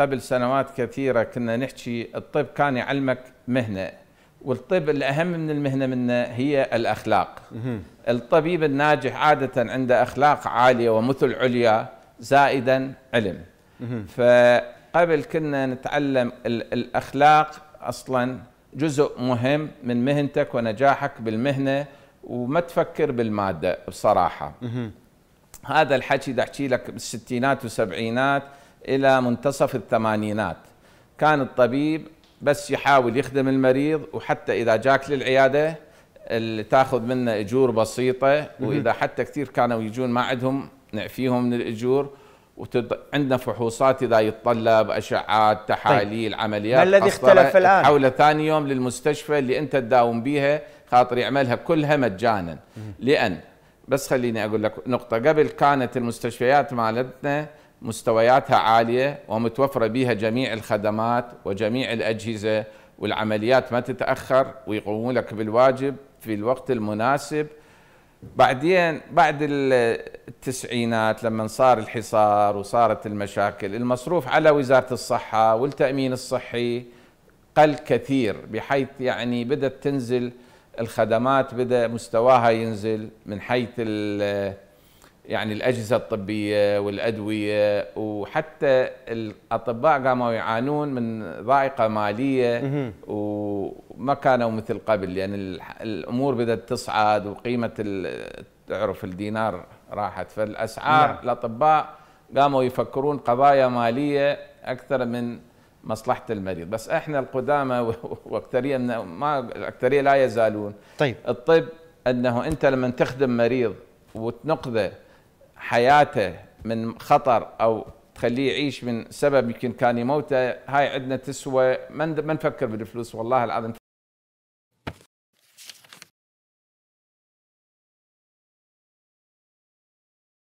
قبل سنوات كثيرة كنا نحكي الطب كان يعلمك مهنة والطب الأهم من المهنة منه هي الأخلاق الطبيب الناجح عادة عنده أخلاق عالية ومثل عليا زائدا علم فقبل كنا نتعلم الأخلاق أصلا جزء مهم من مهنتك ونجاحك بالمهنة وما تفكر بالمادة بصراحة هذا الحكي دا لك بالستينات والسبعينات إلى منتصف الثمانينات كان الطبيب بس يحاول يخدم المريض وحتى إذا جاك للعيادة تاخذ منه أجور بسيطة وإذا حتى كثير كانوا يجون ما عندهم نعفيهم من الأجور وتد... فحوصات اذا يتطلب اشعات طيب. تحاليل طيب. عمليات ما الذي اختلف الان؟ حول ثاني يوم للمستشفى اللي انت تداوم بيها خاطر يعملها كلها مجانا لان بس خليني اقول لك نقطه قبل كانت المستشفيات مالتنا مستوياتها عالية ومتوفرة بها جميع الخدمات وجميع الأجهزة والعمليات ما تتأخر ويقومون لك بالواجب في الوقت المناسب بعدين بعد التسعينات لما صار الحصار وصارت المشاكل المصروف على وزارة الصحة والتأمين الصحي قل كثير بحيث يعني بدأت تنزل الخدمات بدأ مستواها ينزل من حيث يعني الاجهزه الطبيه والادويه وحتى الاطباء قاموا يعانون من ضائقه ماليه وما كانوا مثل قبل لان يعني الامور بدات تصعد وقيمه تعرف الدينار راحت فالاسعار نعم. الاطباء قاموا يفكرون قضايا ماليه اكثر من مصلحه المريض بس احنا القدامى واكثريه ما الاكثريه لا يزالون طيب الطب انه انت لما تخدم مريض وتنقذه حياته من خطر او تخليه يعيش من سبب يمكن كان يموته هاي عندنا تسوى ما نفكر بالفلوس والله العظيم